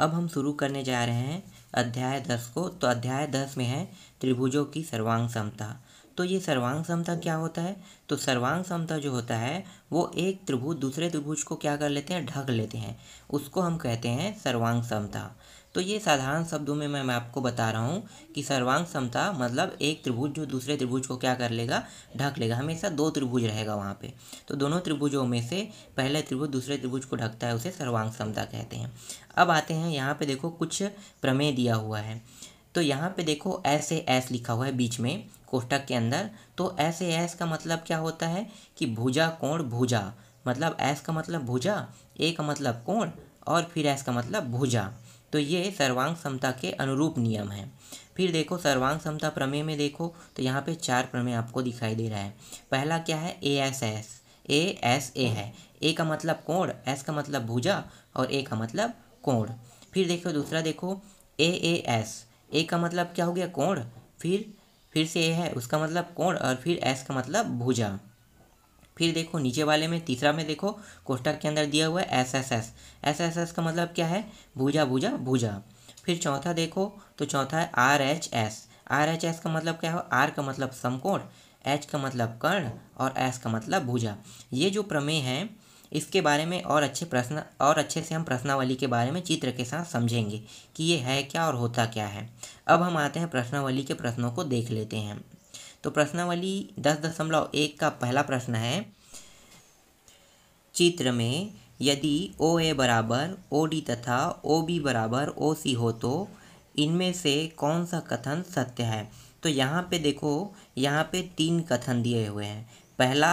अब हम शुरू करने जा रहे हैं अध्याय दस को तो अध्याय दस में है त्रिभुजों की सर्वांग समता तो ये सर्वांग समता क्या होता है तो सर्वांग समता जो होता है वो एक त्रिभुज दूसरे त्रिभुज को क्या कर लेते हैं ढक लेते हैं उसको हम कहते हैं सर्वांग समता तो ये साधारण शब्दों में मैं आपको बता रहा हूँ कि सर्वांग समता मतलब एक त्रिभुज जो दूसरे त्रिभुज को क्या कर लेगा ढक लेगा हमेशा दो त्रिभुज रहेगा वहाँ पे तो दोनों त्रिभुजों में से पहले त्रिभुज दूसरे त्रिभुज को ढकता है उसे सर्वांग समता कहते हैं अब आते हैं यहाँ पे देखो कुछ प्रमेय दिया हुआ है तो यहाँ पे देखो एस ऐस एस लिखा हुआ है बीच में कोष्टक के अंदर तो एस ऐस एस का मतलब क्या होता है कि भुजा कोण भुजा मतलब एस का मतलब भुजा ए का मतलब कोण और फिर एस का मतलब भुजा तो ये सर्वांग समता के अनुरूप नियम है फिर देखो सर्वांग समता प्रमेय में देखो तो यहाँ पे चार प्रमेय आपको दिखाई दे रहा है पहला क्या है A S S A S A है ए का मतलब कोण एस का मतलब भुजा और ए का मतलब कोण फिर देखो दूसरा देखो ए ए एस ए का मतलब क्या हो गया कोण फिर फिर से ए है उसका मतलब कोण और फिर एस का मतलब भुजा फिर देखो नीचे वाले में तीसरा में देखो कोस्टर के अंदर दिया हुआ है S S S S S S का मतलब क्या है भूजा भूजा भूजा फिर चौथा देखो तो चौथा है R H S R H S का मतलब क्या हो आर का मतलब समकोण एच का मतलब कर्ण और एस का मतलब भूजा ये जो प्रमेय है इसके बारे में और अच्छे प्रश्न और अच्छे से हम प्रश्नावली के बारे में चित्र के साथ समझेंगे कि ये है क्या और होता क्या है अब हम आते हैं प्रश्नावली के प्रश्नों को देख लेते हैं तो प्रश्नावली दस दशमलव एक का पहला प्रश्न है चित्र में यदि ओ ए बराबर ओ डी तथा ओ बी बराबर ओ सी हो तो इनमें से कौन सा कथन सत्य है तो यहाँ पे देखो यहाँ पे तीन कथन दिए हुए हैं पहला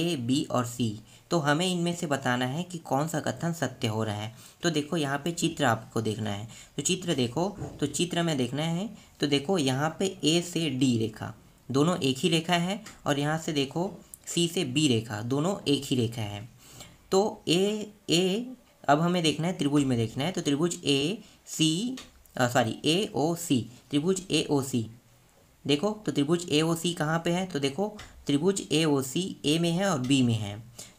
ए बी और सी तो हमें इनमें से बताना है कि कौन सा कथन सत्य हो रहा है तो देखो यहाँ पे चित्र आपको देखना है तो चित्र देखो तो चित्र में देखना है तो देखो यहाँ पे ए से डी रेखा दोनों एक ही रेखा है और यहाँ से देखो सी से बी रेखा दोनों एक ही रेखा है तो ए ए अब हमें देखना है त्रिभुज में देखना है तो त्रिभुज ए सी सॉरी ए ओ सी त्रिभुज ए ओ सी देखो तो त्रिभुज ए ओ सी कहाँ पे है तो देखो त्रिभुज ए ओ सी ए में है और बी में है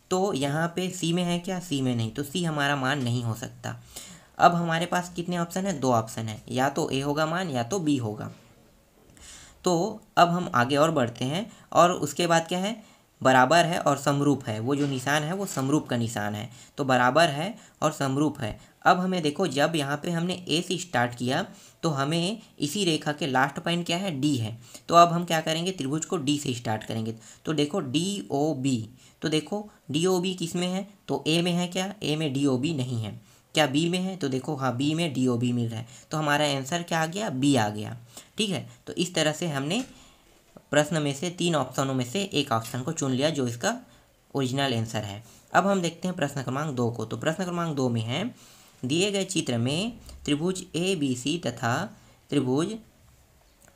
तो यहाँ पे सी में है क्या सी में नहीं तो सी हमारा मान नहीं हो सकता अब हमारे पास कितने ऑप्शन हैं दो ऑप्शन हैं या तो ए होगा मान या तो बी होगा तो अब हम आगे और बढ़ते हैं और उसके बाद क्या है बराबर है और समरूप है वो जो निशान है वो समरूप का निशान है तो बराबर है और समरूप है अब हमें देखो जब यहाँ पे हमने ए से स्टार्ट किया तो हमें इसी रेखा के लास्ट पॉइंट क्या है डी है तो अब हम क्या करेंगे त्रिभुज को डी से स्टार्ट करेंगे तो देखो डी ओ बी तो देखो डी ओ बी किस में है तो ए में है क्या ए में डी ओ बी नहीं है क्या बी में है तो देखो हाँ बी में डी ओ बी मिल रहा है तो हमारा आंसर क्या आ गया बी आ गया ठीक है तो इस तरह से हमने प्रश्न में से तीन ऑप्शनों में से एक ऑप्शन को चुन लिया जो इसका ओरिजिनल आंसर है अब हम देखते हैं प्रश्न क्रमांक दो को तो प्रश्न क्रमांक दो में है दिए गए चित्र में त्रिभुज ए बी सी तथा त्रिभुज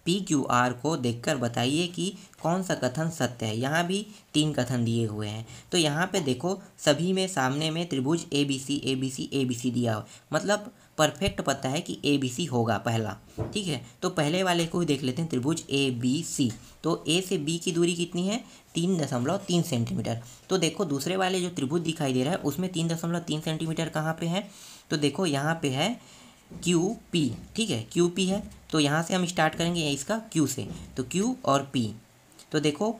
पी क्यू आर को देखकर बताइए कि कौन सा कथन सत्य है यहाँ भी तीन कथन दिए हुए हैं तो यहाँ पे देखो सभी में सामने में त्रिभुज A B C A B C A B C दिया हुआ मतलब परफेक्ट पता है कि ए बी सी होगा पहला ठीक है तो पहले वाले को ही देख लेते हैं त्रिभुज ए बी सी तो ए से बी की दूरी कितनी है तीन दशमलव तीन सेंटीमीटर तो देखो दूसरे वाले जो त्रिभुज दिखाई दे रहा है उसमें तीन दशमलव तीन सेंटीमीटर कहाँ पे है तो देखो यहाँ पे है क्यू पी ठीक है क्यू पी है तो यहाँ से हम स्टार्ट करेंगे इसका क्यू से तो क्यू और पी तो देखो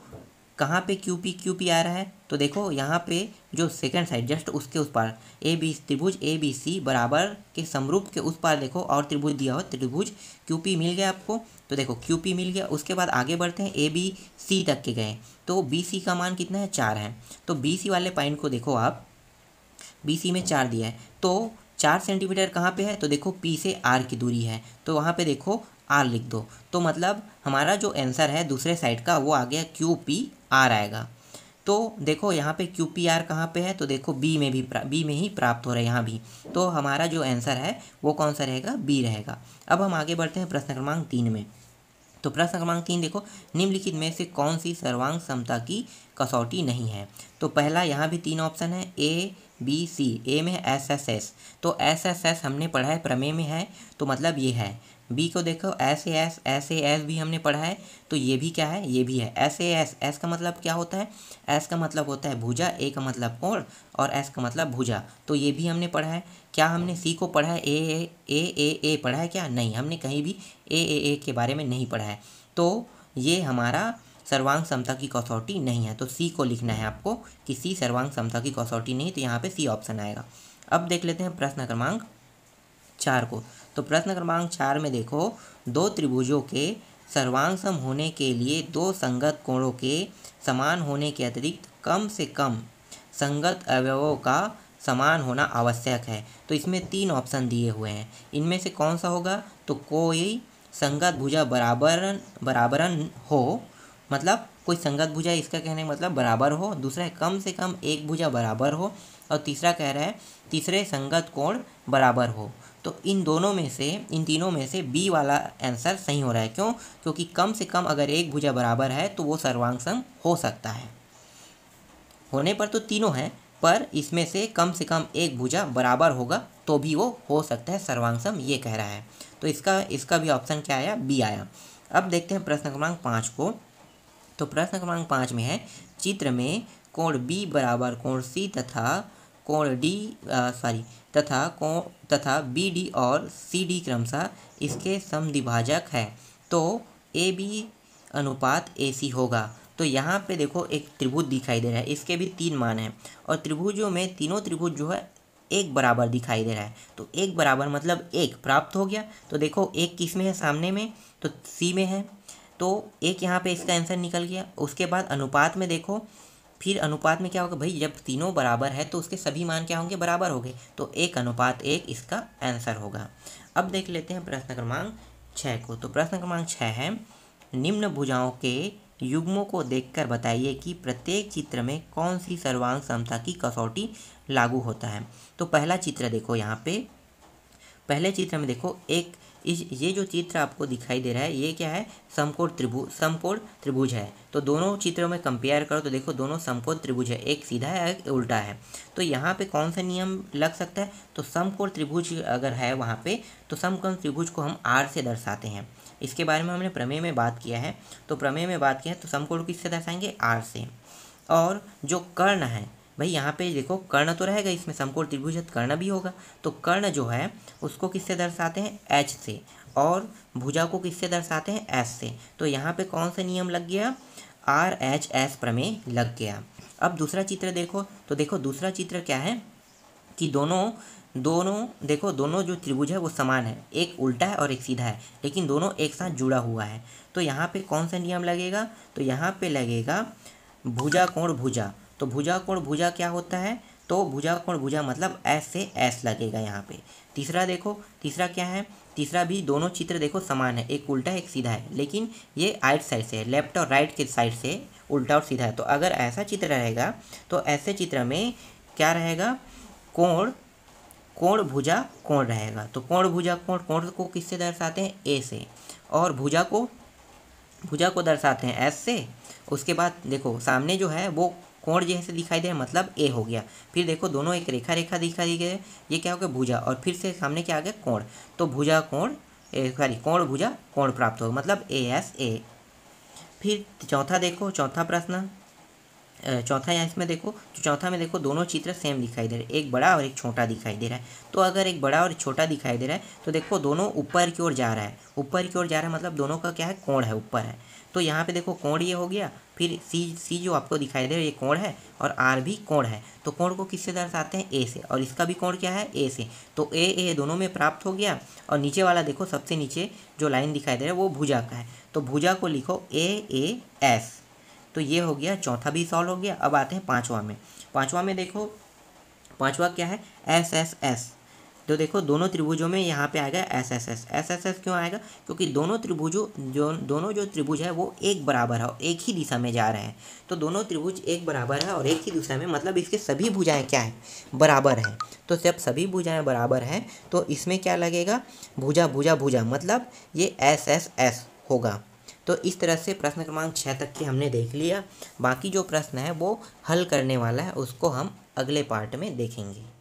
कहाँ पे क्यू पी क्यू पी आ रहा है तो देखो यहाँ पे जो सेकंड साइड जस्ट उसके उस पार ए बी त्रिभुज ए बी सी बराबर के समरूप के उस पार देखो और त्रिभुज दिया हो त्रिभुज क्यू पी मिल गया आपको तो देखो क्यू पी मिल गया उसके बाद आगे बढ़ते हैं ए बी सी तक के गए तो बी सी का मान कितना है चार है तो बी सी वाले पॉइंट को देखो आप बी सी में चार दिया है तो चार सेंटीमीटर कहाँ पे है तो देखो पी से आर की दूरी है तो वहाँ पे देखो आर लिख दो तो मतलब हमारा जो आंसर है दूसरे साइड का वो आ गया क्यू पी आर आएगा तो देखो यहाँ पे क्यू पी आर कहाँ पर है तो देखो बी में भी बी में ही प्राप्त हो रहा है यहाँ भी तो हमारा जो आंसर है वो कौन सा रहेगा बी रहेगा अब हम आगे बढ़ते हैं प्रश्न क्रमांक तीन में तो प्रश्न क्रमांक तीन देखो निम्नलिखित में से कौन सी सर्वांग समता की कसौटी नहीं है तो पहला यहाँ भी तीन ऑप्शन है ए बी सी ए में एस एस एस तो एस एस एस हमने पढ़ा है प्रमेय में है तो मतलब ये है बी को देखो S A S S A S भी हमने पढ़ा है तो ये भी क्या है ये भी है एस ए एस एस का मतलब क्या होता है एस का मतलब होता है भुजा ए का मतलब कोण और एस का मतलब भुजा तो ये भी हमने पढ़ा है क्या हमने सी को पढ़ा है ए ए ए ए ए पढ़ा है क्या नहीं हमने कहीं भी ए ए ए के बारे में नहीं पढ़ा है तो ये हमारा सर्वांग समता की कसौटी नहीं है तो सी को लिखना है आपको कि सी सर्वांग समता की कसौटी नहीं तो यहाँ पे सी ऑप्शन आएगा अब देख लेते हैं प्रश्न क्रमांक चार को तो प्रश्न क्रमांक चार में देखो दो त्रिभुजों के सर्वांग सम होने के लिए दो संगत कोणों के समान होने के अतिरिक्त कम से कम संगत अवयवों का समान होना आवश्यक है तो इसमें तीन ऑप्शन दिए हुए हैं इनमें से कौन सा होगा तो कोई संगत भुजा बराबर बराबरन हो मतलब कोई संगत भुजा इसका कहने का मतलब बराबर हो दूसरा है कम से कम एक भुजा बराबर हो और तीसरा कह रहा है तीसरे संगत कोण बराबर हो तो इन दोनों में से इन तीनों में से बी वाला आंसर सही हो रहा है क्यों क्योंकि कम से कम अगर एक भुजा बराबर है तो वो सर्वांग हो सकता है होने पर तो तीनों हैं पर इसमें से कम से कम एक भुजा बराबर होगा तो भी वो हो सकता है सर्वांग सम ये कह रहा है तो इसका इसका भी ऑप्शन क्या आया बी आया अब देखते हैं प्रश्न क्रमांक पाँच को तो प्रश्न क्रमांक पाँच में है चित्र में कोण बी बराबर कोण सी तथा कोण डी सॉरी तथा कोण तथा बी डी और सी डी क्रमशः इसके समद्विभाजक है तो ए बी अनुपात ए सी होगा तो यहाँ पे देखो एक त्रिभुज दिखाई दे रहा है इसके भी तीन मान हैं और त्रिभुजों में तीनों त्रिभुज जो है एक बराबर दिखाई दे रहा है तो एक बराबर मतलब एक प्राप्त हो गया तो देखो एक किस में है सामने में तो सी में है तो एक यहाँ पे इसका आंसर निकल गया उसके बाद अनुपात में देखो फिर अनुपात में क्या होगा भाई जब तीनों बराबर है तो उसके सभी मान क्या होंगे बराबर हो गए तो एक अनुपात एक इसका आंसर होगा अब देख लेते हैं प्रश्न क्रमांक छः को तो प्रश्न क्रमांक छः है निम्न भुजाओं के युग्मों को देखकर बताइए कि प्रत्येक चित्र में कौन सी सर्वांग समता की कसौटी लागू होता है तो पहला चित्र देखो यहाँ पे पहले चित्र में देखो एक इस ये जो चित्र आपको दिखाई दे रहा है ये क्या है समकोण त्रिभुज समकोण त्रिभुज है तो दोनों चित्रों में कंपेयर करो तो देखो दोनों समकोण त्रिभुज है एक सीधा है एक उल्टा है तो यहाँ पे कौन सा नियम लग सकता है तो समकोण त्रिभुज अगर है वहाँ पे तो समकोण त्रिभुज को हम आर से दर्शाते हैं इसके बारे में हमने प्रमेय में बात किया है तो प्रमेय में बात किया है तो समकोण किससे दर्शाएंगे आर से और जो कर्ण है भाई यहाँ पे देखो कर्ण तो रहेगा इसमें समकोण त्रिभुज कर्ण भी होगा तो कर्ण जो है उसको किससे दर्शाते हैं एच से और भुजा को किससे दर्शाते हैं एस से तो यहाँ पे कौन सा नियम लग गया आर एच एस प्रमेय लग गया अब दूसरा चित्र देखो तो देखो दूसरा चित्र क्या है कि दोनों दोनों देखो दोनों जो त्रिभुज है वो समान है एक उल्टा है और एक सीधा है लेकिन दोनों एक साथ जुड़ा हुआ है तो यहाँ पे कौन सा नियम लगेगा तो यहाँ पे लगेगा भुजा कोण भुजा तो भुजा कोण भुजा क्या होता है तो भुजा कोण भुजा मतलब एस से एस लगेगा यहाँ पे तीसरा देखो तीसरा क्या है तीसरा भी दोनों चित्र देखो समान है एक उल्टा एक सीधा है लेकिन ये आइट साइड से है लेफ्ट और राइट के साइड से उल्टा और सीधा है तो अगर ऐसा चित्र रहेगा तो ऐसे चित्र में क्या रहेगा कोण कोण भुजा कोण रहेगा तो कोण भुजा कोण कोण को किससे दर्शाते हैं ए से और भुजा को भुजा को दर्शाते हैं एस से उसके बाद देखो सामने जो है वो कोण जैसे दिखाई दे मतलब ए हो गया फिर देखो दोनों एक रेखा रेखा दिखाई गए ये क्या हो गया भुजा और फिर से सामने क्या आ गया कोण तो भुजा कोण सॉरी कोण भुजा कोण प्राप्त होगा मतलब ए एस ए फिर चौथा देखो चौथा प्रश्न चौथा यहाँ इसमें देखो तो चौथा में देखो दोनों चित्र सेम दिखाई दे रहे एक बड़ा और एक छोटा दिखाई दे रहा है तो अगर एक बड़ा और छोटा दिखाई दे रहा है तो देखो दोनों ऊपर की ओर जा रहा है ऊपर की ओर जा रहा है मतलब दोनों का क्या है कोण है ऊपर है तो यहाँ पे देखो कोण ये हो गया फिर सी सी जो आपको दिखाई दे रहा है ये कोण है और आर भी कोण है तो कोण को किससे दर्शाते हैं ए से और इसका भी कोण क्या है ए से तो ए ए दोनों में प्राप्त हो गया और नीचे वाला देखो सबसे नीचे जो लाइन दिखाई दे रहा है वो भुजा का है तो भुजा को लिखो ए ए एस तो ये हो गया चौथा भी सॉल्व हो गया अब आते हैं पाँचवा में पाँचवा में देखो पाँचवा क्या है एस एस एस तो देखो दोनों त्रिभुजों में यहाँ पे आएगा S S S S S S क्यों आएगा क्योंकि दोनों त्रिभुजों जो दोनों जो त्रिभुज है वो एक बराबर है और एक ही दिशा में जा रहे हैं तो दोनों त्रिभुज एक बराबर है और एक ही दिशा में मतलब इसके सभी भुजाएँ क्या हैं बराबर हैं तो जब सभी भुजाएँ बराबर हैं तो इसमें क्या लगेगा भुजा भुजा भुजा मतलब ये एस एस एस होगा तो इस तरह से प्रश्न क्रमांक छः तक के हमने देख लिया बाकी जो प्रश्न है वो हल करने वाला है उसको हम अगले पार्ट में देखेंगे